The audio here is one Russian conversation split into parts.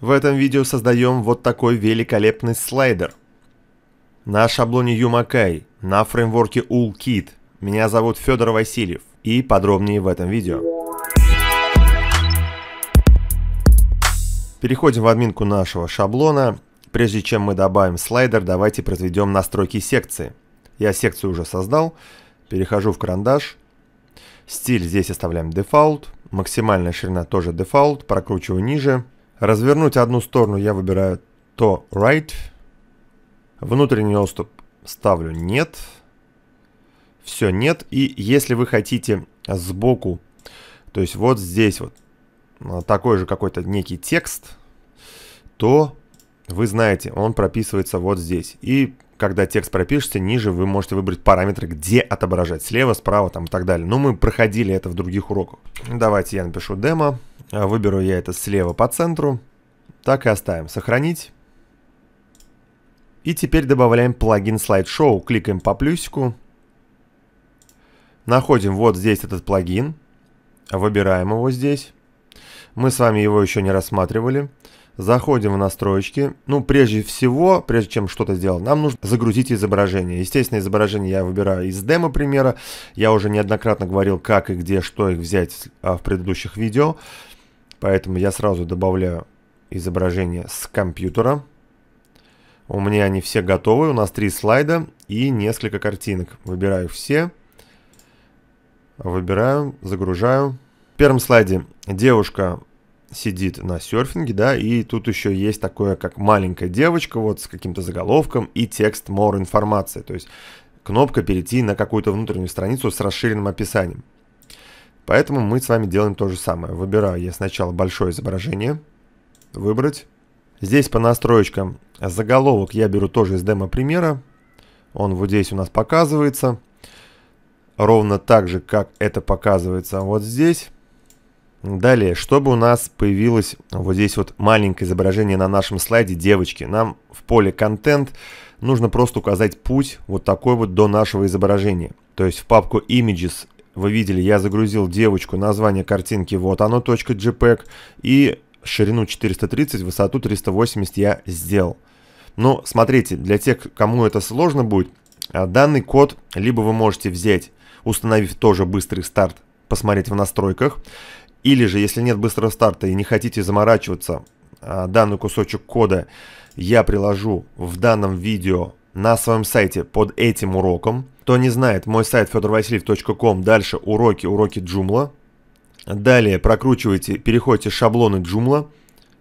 В этом видео создаем вот такой великолепный слайдер. На шаблоне Юмакай, на фреймворке UllKit. Меня зовут Федор Васильев и подробнее в этом видео. Переходим в админку нашего шаблона. Прежде чем мы добавим слайдер, давайте произведем настройки секции. Я секцию уже создал. Перехожу в карандаш. Стиль здесь оставляем дефолт. Максимальная ширина тоже дефолт. Прокручиваю ниже. Развернуть одну сторону я выбираю то right. Внутренний отступ ставлю нет. Все нет. И если вы хотите сбоку, то есть вот здесь вот а, такой же какой-то некий текст, то вы знаете, он прописывается вот здесь. И когда текст пропишете, ниже вы можете выбрать параметры, где отображать. Слева, справа там и так далее. Но мы проходили это в других уроках. Давайте я напишу Демо. А выберу я это слева по центру. Так и оставим. Сохранить. И теперь добавляем плагин слайдшоу. Кликаем по плюсику. Находим вот здесь этот плагин. Выбираем его здесь. Мы с вами его еще не рассматривали. Заходим в настройки. Ну, прежде всего, прежде чем что-то сделать, нам нужно загрузить изображение. Естественно, изображение я выбираю из демо примера. Я уже неоднократно говорил, как и где, что их взять а, в предыдущих видео. Поэтому я сразу добавляю изображение с компьютера. У меня они все готовы. У нас три слайда и несколько картинок. Выбираю все. Выбираю, загружаю. В первом слайде девушка сидит на серфинге, да, и тут еще есть такое, как маленькая девочка, вот с каким-то заголовком и текст more информации, то есть кнопка перейти на какую-то внутреннюю страницу с расширенным описанием. Поэтому мы с вами делаем то же самое. Выбираю я сначала большое изображение. Выбрать. Здесь по настроечкам заголовок я беру тоже из демо-примера. Он вот здесь у нас показывается. Ровно так же, как это показывается вот здесь. Далее, чтобы у нас появилось вот здесь вот маленькое изображение на нашем слайде девочки, нам в поле «Контент» нужно просто указать путь вот такой вот до нашего изображения. То есть в папку «Images» Вы видели, я загрузил девочку, название картинки, вот оно, jpeg и ширину 430, высоту 380 я сделал. Но смотрите, для тех, кому это сложно будет, а, данный код либо вы можете взять, установив тоже быстрый старт, посмотреть в настройках, или же, если нет быстрого старта и не хотите заморачиваться, а, данный кусочек кода я приложу в данном видео на своем сайте под этим уроком. Кто не знает, мой сайт fedorvasiliev.com, дальше уроки, уроки Joomla. Далее прокручивайте, переходите шаблоны Joomla.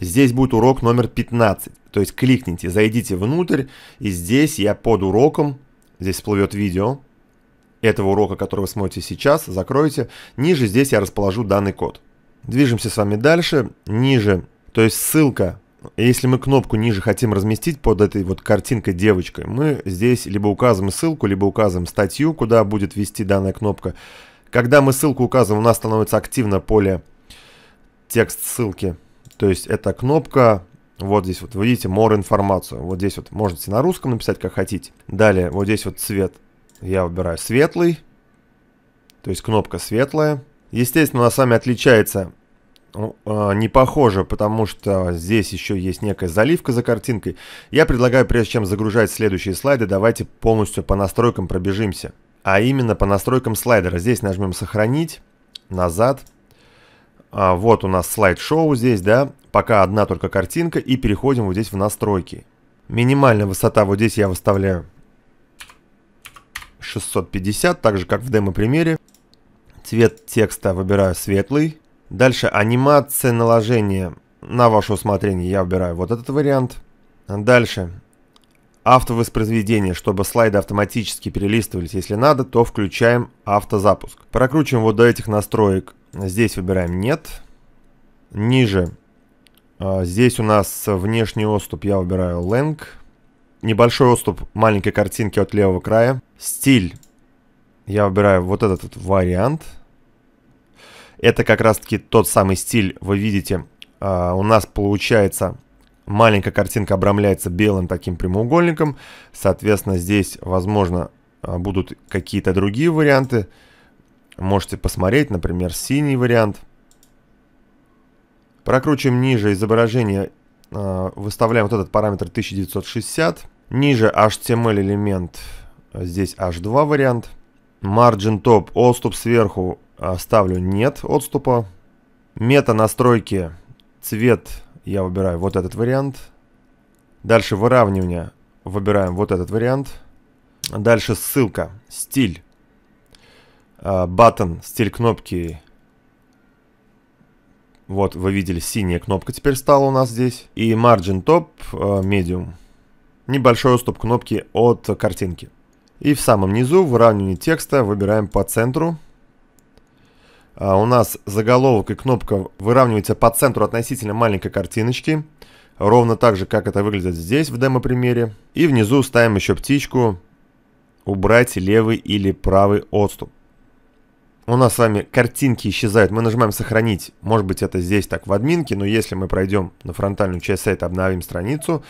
Здесь будет урок номер 15. То есть кликните, зайдите внутрь, и здесь я под уроком, здесь всплывет видео этого урока, который вы смотрите сейчас, закроете. Ниже здесь я расположу данный код. Движемся с вами дальше. Ниже, то есть ссылка если мы кнопку ниже хотим разместить под этой вот картинкой девочкой, мы здесь либо указываем ссылку, либо указываем статью, куда будет вести данная кнопка. Когда мы ссылку указываем, у нас становится активно поле текст ссылки. То есть эта кнопка, вот здесь вот, вы видите, more информацию. Вот здесь вот можете на русском написать, как хотите. Далее, вот здесь вот цвет. Я выбираю светлый, то есть кнопка светлая. Естественно, она с вами отличается ну, а, не похоже, потому что здесь еще есть некая заливка за картинкой. Я предлагаю, прежде чем загружать следующие слайды, давайте полностью по настройкам пробежимся. А именно по настройкам слайдера. Здесь нажмем «Сохранить», «Назад». А вот у нас слайд-шоу здесь, да, пока одна только картинка, и переходим вот здесь в настройки. Минимальная высота вот здесь я выставляю 650, так же как в демо-примере. Цвет текста выбираю светлый. Дальше анимация наложения. На ваше усмотрение я выбираю вот этот вариант. Дальше. Автовоспроизведение, чтобы слайды автоматически перелистывались. Если надо, то включаем автозапуск. Прокручиваем вот до этих настроек. Здесь выбираем «Нет». Ниже. А, здесь у нас внешний отступ я выбираю «Lang». Небольшой отступ маленькой картинки от левого края. Стиль. Я выбираю вот этот вот вариант. Это как раз-таки тот самый стиль, вы видите, а, у нас получается маленькая картинка обрамляется белым таким прямоугольником. Соответственно, здесь, возможно, а, будут какие-то другие варианты. Можете посмотреть, например, синий вариант. Прокручиваем ниже изображение, а, выставляем вот этот параметр 1960. Ниже HTML элемент, здесь H2 вариант. Margin Top, отступ сверху а, ставлю нет отступа. Мета настройки. Цвет я выбираю вот этот вариант. Дальше выравнивание. Выбираем вот этот вариант. Дальше ссылка. Стиль. Баттон. Стиль кнопки. Вот, вы видели, синяя кнопка теперь стала у нас здесь. И Margin Top а, Medium. Небольшой уступ кнопки от картинки. И в самом низу выравнивание текста выбираем по центру. А, у нас заголовок и кнопка выравниваются по центру относительно маленькой картиночки. Ровно так же, как это выглядит здесь в демо-примере. И внизу ставим еще птичку «Убрать левый или правый отступ». У нас с вами картинки исчезают. Мы нажимаем «Сохранить». Может быть, это здесь так в админке, но если мы пройдем на фронтальную часть сайта, обновим страницу,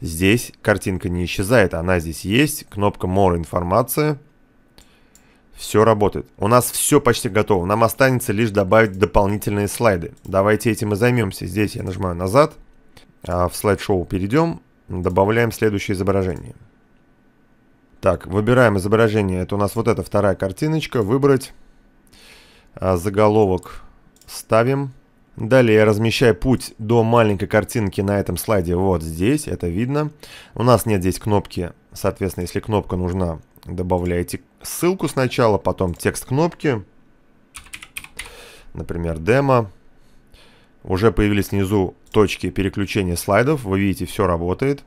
здесь картинка не исчезает. Она здесь есть. Кнопка «More информация». Все работает. У нас все почти готово. Нам останется лишь добавить дополнительные слайды. Давайте этим и займемся. Здесь я нажимаю назад. А в слайд-шоу перейдем. Добавляем следующее изображение. Так, выбираем изображение. Это у нас вот эта вторая картиночка. Выбрать. А, заголовок ставим. Далее я размещаю путь до маленькой картинки на этом слайде вот здесь. Это видно. У нас нет здесь кнопки. Соответственно, если кнопка нужна, добавляйте ссылку сначала, потом текст кнопки. Например, демо. Уже появились снизу точки переключения слайдов. Вы видите, все работает.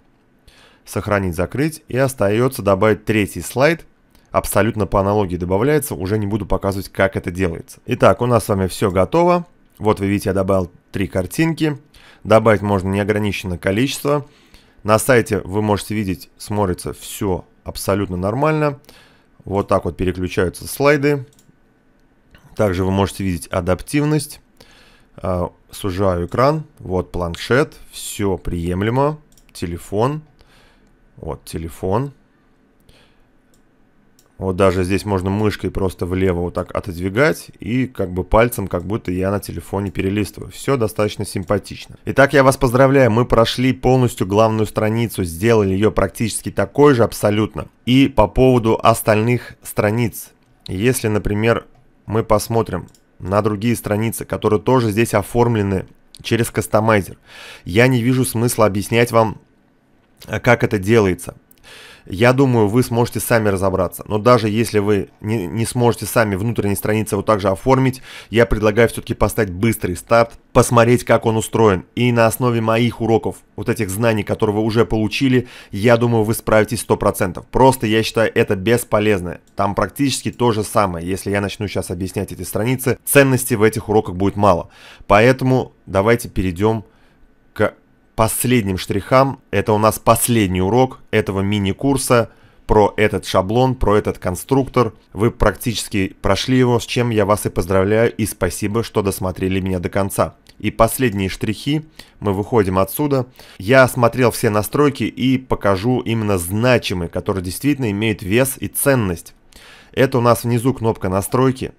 Сохранить, закрыть. И остается добавить третий слайд. Абсолютно по аналогии добавляется. Уже не буду показывать, как это делается. Итак, у нас с вами все готово. Вот вы видите, я добавил три картинки. Добавить можно неограниченное количество. На сайте вы можете видеть, смотрится все абсолютно нормально. Вот так вот переключаются слайды. Также вы можете видеть адаптивность. А, сужаю экран. Вот планшет. Все приемлемо. Телефон. Вот телефон. Вот даже здесь можно мышкой просто влево вот так отодвигать и как бы пальцем, как будто я на телефоне перелистываю. Все достаточно симпатично. Итак, я вас поздравляю, мы прошли полностью главную страницу, сделали ее практически такой же абсолютно. И по поводу остальных страниц. Если, например, мы посмотрим на другие страницы, которые тоже здесь оформлены через кастомайзер, я не вижу смысла объяснять вам, э, как это делается я думаю, вы сможете сами разобраться. Но даже если вы не, не сможете сами внутренние страницы вот так же оформить, я предлагаю все-таки поставить быстрый старт, посмотреть, как он устроен. И на основе моих уроков, вот этих знаний, которые вы уже получили, я думаю, вы справитесь 100%. Просто я считаю это бесполезно. Там практически то же самое. Если я начну сейчас объяснять эти страницы, ценности в этих уроках будет мало. Поэтому давайте перейдем к последним штрихам, это у нас последний урок этого мини-курса про этот шаблон, про этот конструктор. Вы практически прошли его, с чем я вас и поздравляю, и спасибо, что досмотрели меня до конца. И последние штрихи, мы выходим отсюда. Я осмотрел все настройки и покажу именно значимые, которые действительно имеют вес и ценность. Это у нас внизу кнопка настройки.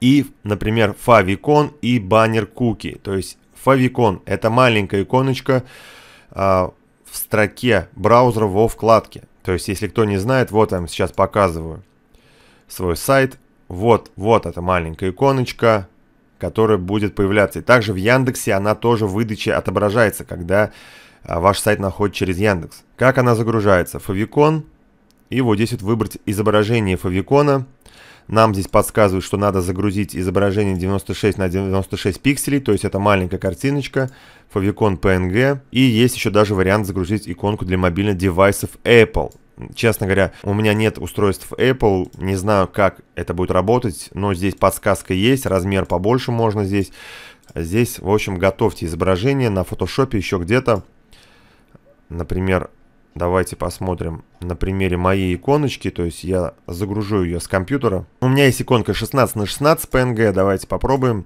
И, например, favicon и баннер куки. То есть favicon. Это маленькая иконочка а, в строке браузера во вкладке. То есть, если кто не знает, вот я вам сейчас показываю свой сайт. Вот, вот эта маленькая иконочка, которая будет появляться. И также в Яндексе она тоже в выдаче отображается, когда а, ваш сайт находит через Яндекс. Как она загружается? Favicon. И вот здесь вот выбрать изображение фавикона. Нам здесь подсказывают, что надо загрузить изображение 96 на 96 пикселей, то есть это маленькая картиночка, favicon PNG. И есть еще даже вариант загрузить иконку для мобильных девайсов Apple. Честно говоря, у меня нет устройств Apple, не знаю, как это будет работать, но здесь подсказка есть, размер побольше можно здесь. Здесь, в общем, готовьте изображение на Photoshop еще где-то. Например, Давайте посмотрим на примере моей иконочки, то есть я загружу ее с компьютера. У меня есть иконка 16 на 16 PNG, давайте попробуем,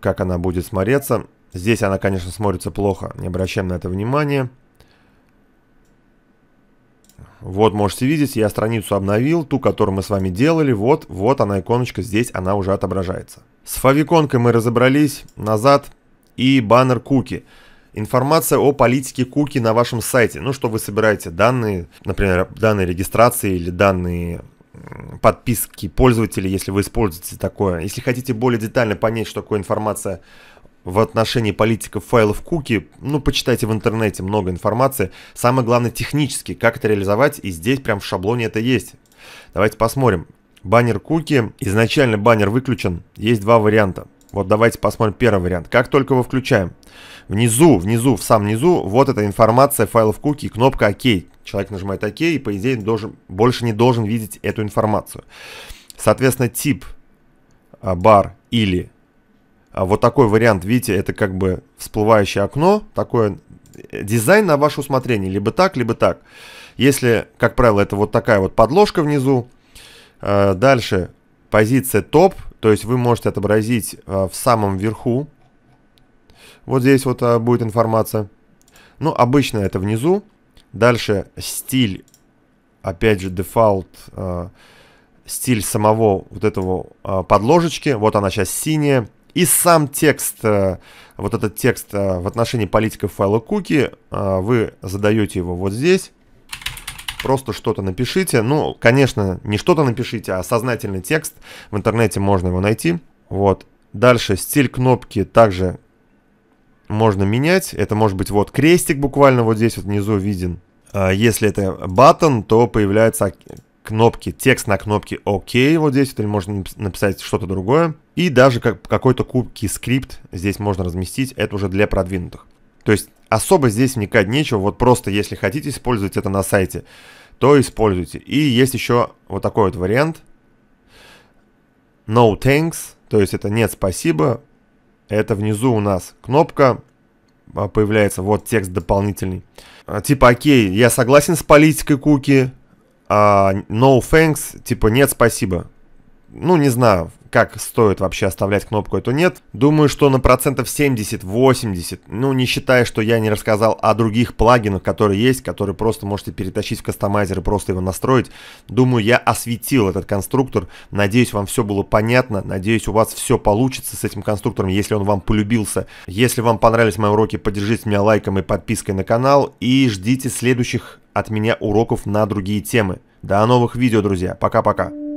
как она будет смотреться. Здесь она, конечно, смотрится плохо, не обращаем на это внимания. Вот можете видеть, я страницу обновил, ту, которую мы с вами делали, вот, вот она иконочка, здесь она уже отображается. С фавиконкой мы разобрались, назад и баннер куки. Информация о политике куки на вашем сайте. Ну, что вы собираете данные, например, данные регистрации или данные подписки пользователей, если вы используете такое. Если хотите более детально понять, что такое информация в отношении политиков файлов куки, ну, почитайте в интернете много информации. Самое главное технически, как это реализовать, и здесь прям в шаблоне это есть. Давайте посмотрим. Баннер куки. Изначально баннер выключен. Есть два варианта. Вот давайте посмотрим первый вариант. Как только его включаем, внизу, внизу, в самом низу, вот эта информация файлов куки, кнопка ОК. Человек нажимает ОК и, по идее, должен, больше не должен видеть эту информацию. Соответственно, тип а, бар или а, вот такой вариант, видите, это как бы всплывающее окно, такое э, дизайн на ваше усмотрение, либо так, либо так. Если, как правило, это вот такая вот подложка внизу, э, дальше позиция топ, то есть вы можете отобразить э, в самом верху вот здесь вот а, будет информация. Ну, обычно это внизу. Дальше стиль, опять же, дефолт, а, стиль самого вот этого а, подложечки. Вот она сейчас синяя. И сам текст, вот этот текст в отношении политиков файла куки, вы задаете его вот здесь. Просто что-то напишите. Ну, конечно, не что-то напишите, а сознательный текст. В интернете можно его найти. Вот. Дальше стиль кнопки также можно менять. Это может быть вот крестик буквально вот здесь вот внизу виден. А, если это button, то появляются кнопки, текст на кнопке ОК вот здесь, или можно написать что-то другое. И даже как, какой-то кубки скрипт здесь можно разместить, это уже для продвинутых. То есть особо здесь вникать нечего, вот просто если хотите использовать это на сайте, то используйте. И есть еще вот такой вот вариант. No thanks, то есть это нет спасибо, это внизу у нас кнопка, а, появляется вот текст дополнительный. А, типа, окей, я согласен с политикой Куки, а no thanks, типа, нет, спасибо ну, не знаю, как стоит вообще оставлять кнопку, эту нет. Думаю, что на процентов 70-80, ну, не считая, что я не рассказал о других плагинах, которые есть, которые просто можете перетащить в кастомайзер и просто его настроить. Думаю, я осветил этот конструктор. Надеюсь, вам все было понятно. Надеюсь, у вас все получится с этим конструктором, если он вам полюбился. Если вам понравились мои уроки, поддержите меня лайком и подпиской на канал. И ждите следующих от меня уроков на другие темы. До новых видео, друзья. Пока-пока.